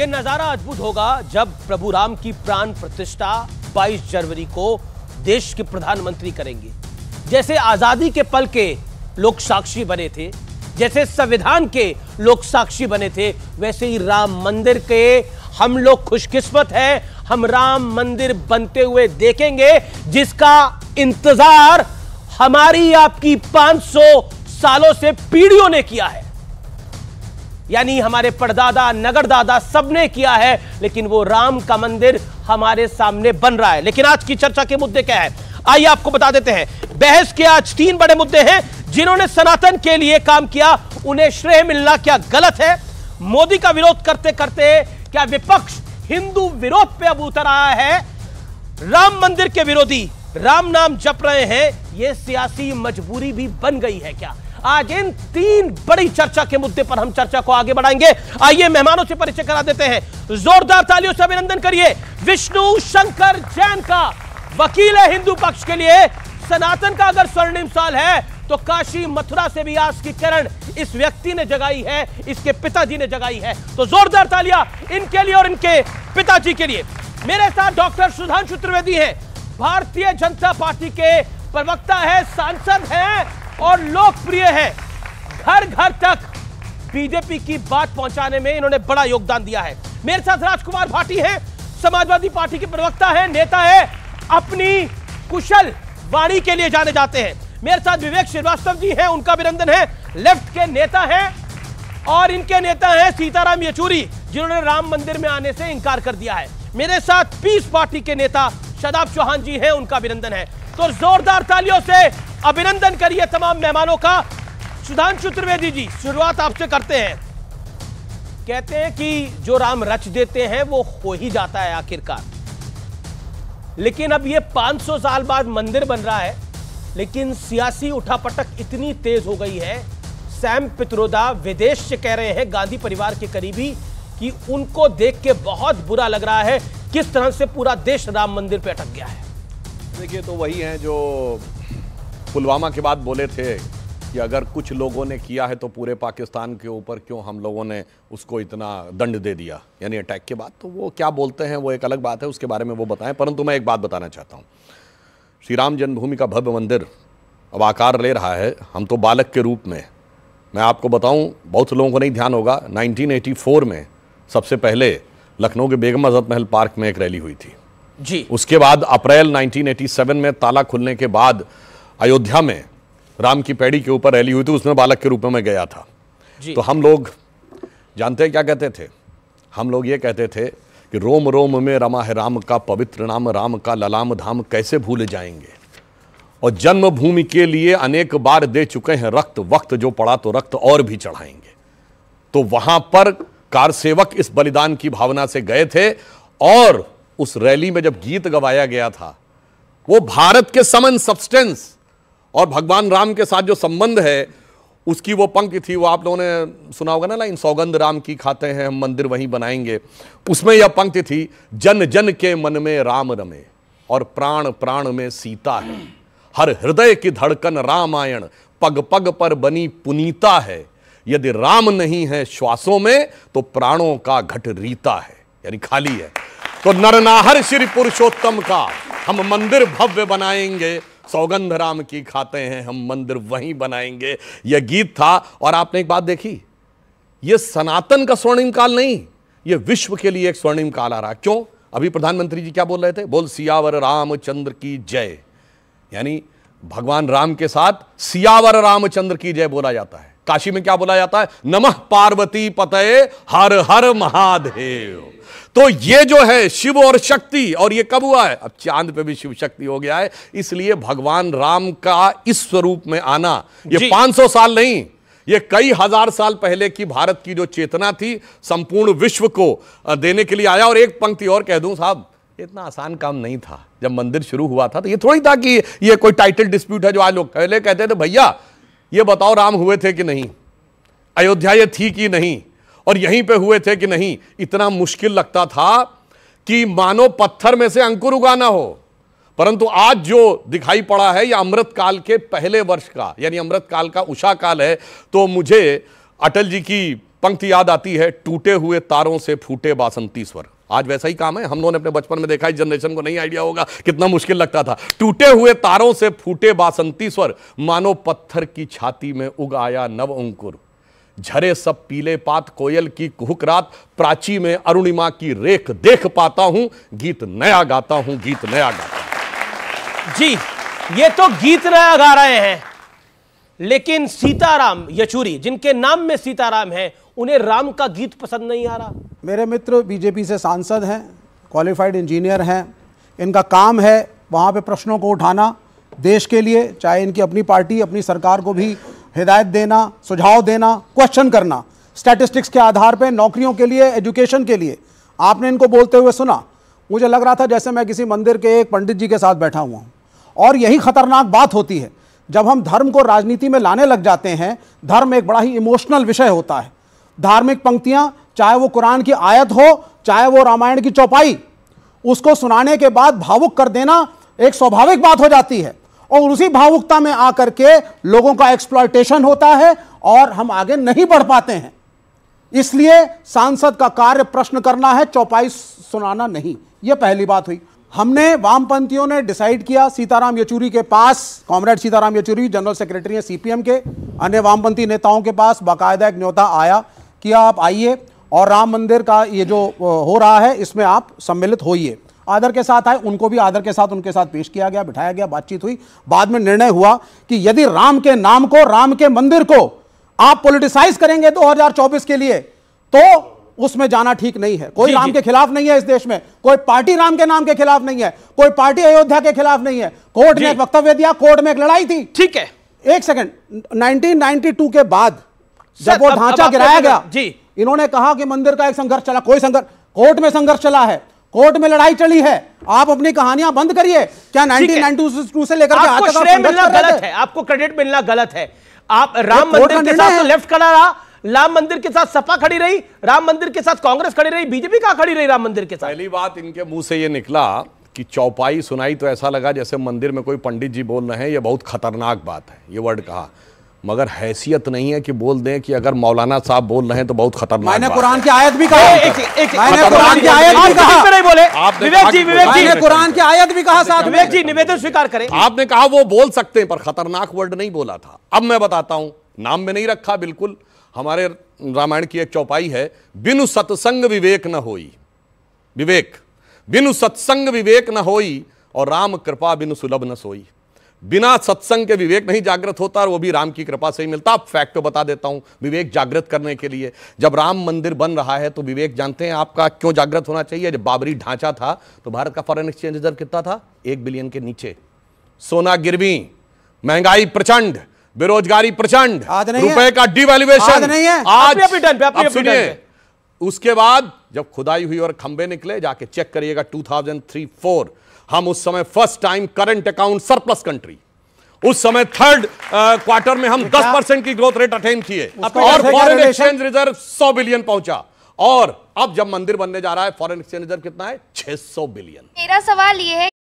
यह नजारा अद्भुत होगा जब प्रभु राम की प्राण प्रतिष्ठा 22 जनवरी को देश के प्रधानमंत्री करेंगे जैसे आजादी के पल के लोक साक्षी बने थे जैसे संविधान के लोक साक्षी बने थे वैसे ही राम मंदिर के हम लोग खुशकिस्मत हैं हम राम मंदिर बनते हुए देखेंगे जिसका इंतजार हमारी आपकी 500 सालों से पीढ़ियों ने किया है यानी हमारे परदादा नगर दादा सबने किया है लेकिन वो राम का मंदिर हमारे सामने बन रहा है लेकिन आज की चर्चा के मुद्दे क्या है आइए आपको बता देते हैं बहस के आज तीन बड़े मुद्दे हैं जिन्होंने सनातन के लिए काम किया उन्हें श्रेय मिलना क्या गलत है मोदी का विरोध करते करते क्या विपक्ष हिंदू विरोध पे अब उतर आया है राम मंदिर के विरोधी राम नाम जप रहे हैं यह सियासी मजबूरी भी बन गई है क्या आज इन तीन बड़ी चर्चा के मुद्दे पर हम चर्चा को आगे बढ़ाएंगे आइए मेहमानों से परिचय करा देते हैं जोरदार तालियों से अभिनंदन करिए विष्णु शंकर जैन का वकील है हिंदू पक्ष के लिए सनातन का अगर स्वर्णिम साल है तो काशी मथुरा से भी आज की किरण इस व्यक्ति ने जगाई है इसके पिताजी ने जगाई है तो जोरदार तालियां इनके लिए और इनके पिताजी के लिए मेरे साथ डॉक्टर सुधांशु त्रिवेदी हैं भारतीय जनता पार्टी के प्रवक्ता है सांसद हैं और लोकप्रिय है घर घर तक बीजेपी की बात पहुंचाने में इन्होंने बड़ा योगदान दिया है मेरे साथ राजकुमार भाटी है समाजवादी पार्टी के प्रवक्ता है नेता है अपनी कुशल वाणी के लिए जाने जाते हैं मेरे साथ विवेक श्रीवास्तव जी हैं उनका अभिनंदन है लेफ्ट के नेता हैं और इनके नेता हैं सीताराम येचूरी जिन्होंने राम मंदिर में आने से इनकार कर दिया है मेरे साथ पीस पार्टी के नेता शदाब चौहान जी हैं उनका अभिनंदन है तो जोरदार तालियों से अभिनंदन करिए तमाम मेहमानों का सुधांशु त्रिवेदी जी शुरुआत आपसे करते हैं कहते हैं कि जो राम रच देते हैं वो हो ही जाता है आखिरकार लेकिन अब ये 500 साल बाद मंदिर बन रहा है लेकिन सियासी उठापटक इतनी तेज हो गई है सैम पित्रोदा विदेश से कह रहे हैं गांधी परिवार के करीबी कि उनको देख के बहुत बुरा लग रहा है किस तरह से पूरा देश राम मंदिर पे अटक गया है देखिए तो वही है जो पुलवामा के बाद बोले थे कि अगर कुछ लोगों ने किया है तो पूरे पाकिस्तान के ऊपर क्यों हम लोगों ने उसको इतना दंड दे दिया यानी अटैक के बाद तो वो क्या बोलते हैं वो एक अलग बात है उसके बारे में वो बताएं परंतु मैं एक बात बताना चाहता हूँ श्री राम जन्मभूमि का भव्य मंदिर अब आकार ले रहा है हम तो बालक के रूप में मैं आपको बताऊं बहुत लोगों को नहीं ध्यान होगा 1984 में सबसे पहले लखनऊ के बेगम आज़ाद महल पार्क में एक रैली हुई थी जी उसके बाद अप्रैल 1987 में ताला खुलने के बाद अयोध्या में राम की पैड़ी के ऊपर रैली हुई थी उसमें बालक के रूप में मैं गया था तो हम लोग जानते हैं क्या कहते थे हम लोग ये कहते थे कि रोम रोम में रमा है राम का पवित्र नाम राम का ललाम धाम कैसे भूल जाएंगे और जन्मभूमि के लिए अनेक बार दे चुके हैं रक्त वक्त जो पड़ा तो रक्त और भी चढ़ाएंगे तो वहां पर कार सेवक इस बलिदान की भावना से गए थे और उस रैली में जब गीत गवाया गया था वो भारत के समन सब्सटेंस और भगवान राम के साथ जो संबंध है उसकी वो पंक्ति थी वो आप लोगों ने सुना होगा ना लाइन सौगंध राम की खाते हैं हम मंदिर वहीं बनाएंगे उसमें यह पंक्ति थी जन जन के मन में राम रमे और प्राण प्राण में सीता है हर हृदय की धड़कन रामायण पग पग पर बनी पुनीता है यदि राम नहीं है श्वासों में तो प्राणों का घट रीता है यानी खाली है तो नरनाहर श्री पुरुषोत्तम का हम मंदिर भव्य बनाएंगे सौगंध राम की खाते हैं हम मंदिर वहीं बनाएंगे यह गीत था और आपने एक बात देखी यह सनातन का स्वर्णिम काल नहीं यह विश्व के लिए एक स्वर्णिम काल आ रहा क्यों अभी प्रधानमंत्री जी क्या बोल रहे थे बोल सियावर रामचंद्र की जय यानी भगवान राम के साथ सियावर रामचंद्र की जय बोला जाता है काशी में क्या बोला जाता है नमः पार्वती पतये हर हर महादेव तो ये जो है शिव और शक्ति और ये कब हुआ है अब चांद पे भी शिव शक्ति हो गया है इसलिए भगवान राम का इस स्वरूप में आना ये 500 साल नहीं ये कई हजार साल पहले की भारत की जो चेतना थी संपूर्ण विश्व को देने के लिए आया और एक पंक्ति और कह दूं साहब इतना आसान काम नहीं था जब मंदिर शुरू हुआ था तो ये थोड़ी था कि ये कोई टाइटल डिस्प्यूट है जो आज लोग पहले कहते थे भैया ये बताओ राम हुए थे कि नहीं अयोध्या ये थी कि नहीं और यहीं पे हुए थे कि नहीं इतना मुश्किल लगता था कि मानो पत्थर में से अंकुर उगाना हो परंतु आज जो दिखाई पड़ा है यह अमृत काल के पहले वर्ष का यानी अमृत काल का उषा काल है तो मुझे अटल जी की पंक्ति याद आती है टूटे हुए तारों से फूटे बासंती स्वर आज वैसा ही काम है हम लोगों ने अपने बचपन में देखा इस जनरेशन को नहीं आइडिया होगा कितना मुश्किल लगता था टूटे हुए तारों से फूटे बासंती स्वर मानो पत्थर की छाती में उग आया नव अंकुर झरे सब पीले पात कोयल की कुहक रात प्राची में अरुणिमा की रेख देख पाता हूं गीत नया गाता हूं गीत नया गाता हूं जी ये तो गीत नया गा रहे हैं लेकिन सीताराम यचूरी जिनके नाम में सीताराम है उन्हें राम का गीत पसंद नहीं आ रहा मेरे मित्र बीजेपी से सांसद हैं क्वालिफाइड इंजीनियर हैं इनका काम है वहाँ पे प्रश्नों को उठाना देश के लिए चाहे इनकी अपनी पार्टी अपनी सरकार को भी हिदायत देना सुझाव देना क्वेश्चन करना स्टैटिस्टिक्स के आधार पर नौकरियों के लिए एजुकेशन के लिए आपने इनको बोलते हुए सुना मुझे लग रहा था जैसे मैं किसी मंदिर के एक पंडित जी के साथ बैठा हुआ हूँ और यही खतरनाक बात होती है जब हम धर्म को राजनीति में लाने लग जाते हैं धर्म एक बड़ा ही इमोशनल विषय होता है धार्मिक पंक्तियाँ चाहे वो कुरान की आयत हो चाहे वो रामायण की चौपाई उसको सुनाने के बाद भावुक कर देना एक स्वाभाविक बात हो जाती है और उसी भावुकता में आकर के लोगों का एक्सप्लॉयटेशन होता है और हम आगे नहीं बढ़ पाते हैं इसलिए सांसद का कार्य प्रश्न करना है चौपाई सुनाना नहीं यह पहली बात हुई हमने वामपंथियों ने डिसाइड किया सीताराम येचूरी के पास comrade Sitaram Yechury general secretary हैं सीपीएम के अन्य वामपंथी नेताओं के पास बाकायदा एक न्योता आया कि आप आइए और राम मंदिर का ये जो हो रहा है इसमें आप सम्मिलित होइए आदर के साथ आए उनको भी आदर के साथ उनके साथ पेश किया गया बिठाया गया बातचीत हुई बाद में निर्णय हुआ कि यदि राम के नाम को राम के मंदिर को आप पोलिटिसाइज करेंगे दो के लिए तो उसमें जाना ठीक नहीं है कोई राम के खिलाफ नहीं है इस देश में कोई पार्टी राम के नाम के खिलाफ नहीं है कोई पार्टी अयोध्या के खिलाफ नहीं है कोर्ट ने एक वक्तव्य दिया कोर्ट में एक लड़ाई थी ठीक है एक सेकंड 1992 के बाद जब वो ढांचा गिराया गया जी इन्होंने कहा कि मंदिर का एक संघर्ष चला कोई संघर्ष कोर्ट में संघर्ष चला है कोर्ट में लड़ाई चली है आप अपनी कहानियां बंद करिए क्या 1992 से लेकर आपको मिलना गलत है आपको क्रेडिट मिलना गलत है आप राम मंदिर के साथ तो लेफ्ट खड़ा रहा राम मंदिर के साथ सपा खड़ी रही राम मंदिर के साथ कांग्रेस खड़ी रही बीजेपी कहा खड़ी रही राम मंदिर के साथ पहली बात इनके मुंह से ये निकला कि चौपाई सुनाई तो ऐसा लगा जैसे मंदिर में कोई पंडित जी बोल रहे हैं ये बहुत खतरनाक बात है ये वर्ड कहा मगर हैसियत नहीं है कि बोल दें कि अगर मौलाना साहब बोल रहे हैं तो बहुत खतरनाक मैंने कुरान की आयत भी कहा मैंने कुरान की आयत भी कहा नहीं बोले विवेक जी विवेक जी कुरान की आयत भी कहा साथ विवेक जी निवेदन स्वीकार करें आपने कहा वो बोल सकते हैं पर खतरनाक वर्ड नहीं बोला था अब मैं बताता हूं नाम में नहीं रखा बिल्कुल हमारे रामायण की एक चौपाई है बिनु सत्संग विवेक न होई विवेक बिनु सत्संग विवेक न होई और राम कृपा बिनु सुलभ न सोई बिना सत्संग के विवेक नहीं जागृत होता और वो भी राम की कृपा से ही मिलता आप फैक्ट तो बता देता हूँ विवेक जागृत करने के लिए जब राम मंदिर बन रहा है तो विवेक जानते हैं आपका क्यों जागृत होना चाहिए जब बाबरी ढांचा था तो भारत का फॉरेन एक्सचेंज रिजर्व कितना था एक बिलियन के नीचे सोना गिरवी महंगाई प्रचंड बेरोजगारी प्रचंड रुपए का डिवेल्युएशन नहीं है आज सुनिए उसके बाद जब खुदाई हुई और खंबे निकले जाके चेक करिएगा 2003-4 हम उस समय first time current account surplus country उस समय थर्ड क्वार्टर में हम 10 परसेंट की ग्रोथ रेट अटेन किए और फॉरेन एक्सचेंज रिजर्व 100 बिलियन पहुंचा और अब जब मंदिर बनने जा रहा है फॉरेन एक्सचेंज रिजर्व कितना है 600 बिलियन मेरा सवाल यह है